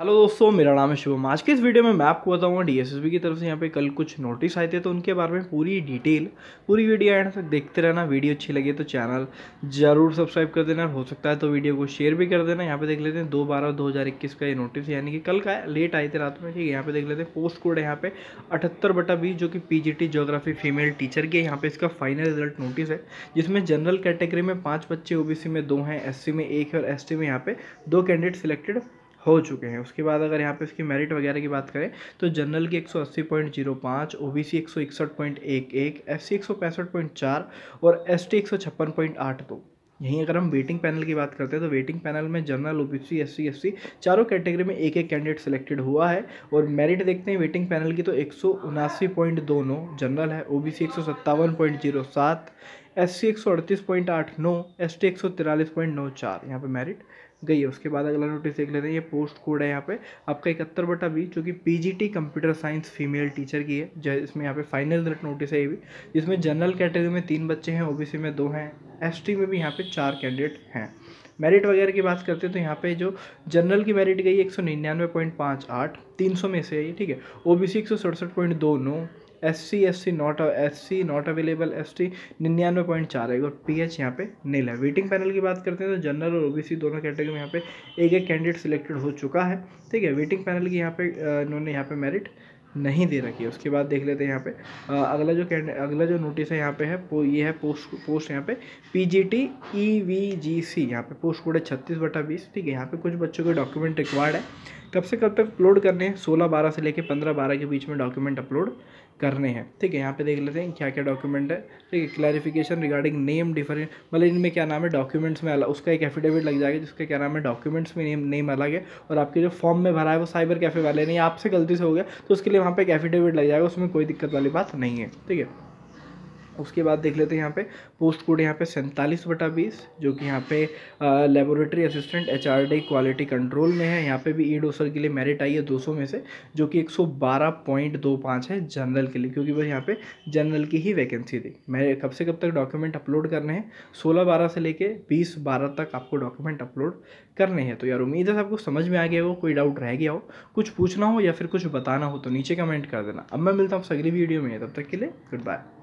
hello दोस्तों मेरा नाम है शुभम आज के इस वीडियो में मैं आपको बताऊंगा डीएसएसबी की तरफ से यहाँ पे कल कुछ नोटिस आए थे तो उनके बारे में पूरी डिटेल पूरी वीडियो एंड तक देखते रहना वीडियो अच्छी लगी तो चैनल जरूर सब्सक्राइब कर देना हो सकता है तो वीडियो को शेयर भी कर देना यहाँ पे देख लेते हैं दो बारह दो हज़ार इक्कीस का ये नोटिस यानी कि कल का लेट आए थे रात में ठीक है यहाँ पे देख लेते हैं पोस्ट कोड है यहाँ पे अठहत्तर बटा बीस जो कि पी जी फीमेल टीचर के यहाँ पे इसका फाइनल रिजल्ट नोटिस है जिसमें जनरल कैटेगरी में पाँच बच्चे ओ में दो हैं एस में एक है और एस में यहाँ पे दो कैंडिडेट सिलेक्टेड हो चुके हैं उसके बाद अगर यहाँ पे इसकी मेरिट वगैरह की बात करें तो जनरल की 180.05 ओबीसी 161.11 पॉइंट 165.4 और एसटी आठ दो यहीं अगर हम वेटिंग पैनल की बात करते हैं तो वेटिंग पैनल में जनरल ओबीसी एससी एससी चारों कैटेगरी में एक एक कैंडिडेट सिलेक्टेड हुआ है और मेरिट देखते हैं वेटिंग पैनल की तो एक सौ जनरल है ओबीसी एक एस सी एक सौ अड़तीस पॉइंट आठ नौ एस टी एक सौ तिरालीस पॉइंट नौ चार यहाँ पर मेरिट गई है उसके बाद अगला नोटिस देख लेते हैं ये पोस्ट कोड है यहाँ पे आपका इकहत्तर बटा बी जो कि PGT computer science female teacher की है जो इसमें यहाँ पे फाइनल नोटिस है ये भी जिसमें जनरल कैटेगरी में तीन बच्चे हैं ओबीसी में दो हैं एसटी में भी यहाँ पे चार कैंडिडेट हैं मेरिट वगैरह की बात करते हैं तो यहाँ पे जो जनरल की मेरिट गई एक सौ निन्यानवे पॉइंट पाँच आठ तीन सौ में से है ठीक है ओ बी सी एक सौ सड़सठ पॉइंट दो नौ S C S C not S C not available S T निन्यानवे पॉइंट चार है और पी एच यहाँ पे नील है वेटिंग पैनल की बात करते हैं तो जनरल और ओबीसी दोनों कैटेगरी में यहाँ पे एक एक कैंडिडेट सिलेक्टेड हो चुका है ठीक है वेटिंग पैनल की यहाँ पे इन्होंने यहाँ पे मेरिट नहीं दे रखी है उसके बाद देख लेते हैं यहाँ पे अगला जो कैंड अगला जो नोटिस है यहाँ पे है पो, ये है पोस्ट पोस्ट यहाँ पे P G T E V G C यहाँ पे पोस्ट कोड है छत्तीस बटा बीस ठीक है यहाँ पे कुछ बच्चों के डॉक्यूमेंट रिक्वायर्ड है कब से कब तक अपलोड करने हैं सोलह बारह से लेकर पंद्रह बारह के बीच में डॉक्यूमेंट अपलोड करने हैं ठीक है यहाँ पे देख लेते हैं क्या क्या डॉक्यूमेंट है ठीक है क्लैरिफिकेशन रिगार्डिंग नेम डिफरेंट मतलब इनमें क्या नाम है डॉक्यूमेंट्स में अलग उसका एक एफिडेविट लग जाएगा जिसका क्या नाम है डॉक्यूमेंट्स में नेम नेम अलग है और आपके जो फॉर्म में भरा है वो साइबर कैफ़े वाले नहीं आपसे गलती से हो गया तो उसके लिए वहाँ पर एक एफिडेविट लग जाएगा उसमें कोई दिक्कत वाली बात नहीं है ठीक है उसके बाद देख लेते हैं यहाँ पे पोस्ट कोड यहाँ पे सैंतालीस बटा बीस जो कि यहाँ पे laboratory assistant H R D quality control में है यहाँ पे भी ई e डोसर के लिए मेरिट आई है 200 में से जो कि 112.25 है जनरल के लिए क्योंकि बस यहाँ पे जनरल की ही वैकेंसी थी मैं कब से कब तक डॉक्यूमेंट अपलोड करने हैं सोलह बारह से लेके बीस बारह तक आपको डॉक्यूमेंट अपलोड करने हैं तो यार उम्मीद है आपको समझ में आ गया हो कोई डाउट रह गया हो कुछ पूछना हो या फिर कुछ बताना हो तो नीचे कमेंट कर देना अब मैं मिलता हूँ अगली वीडियो में तब तक के लिए गुड बाय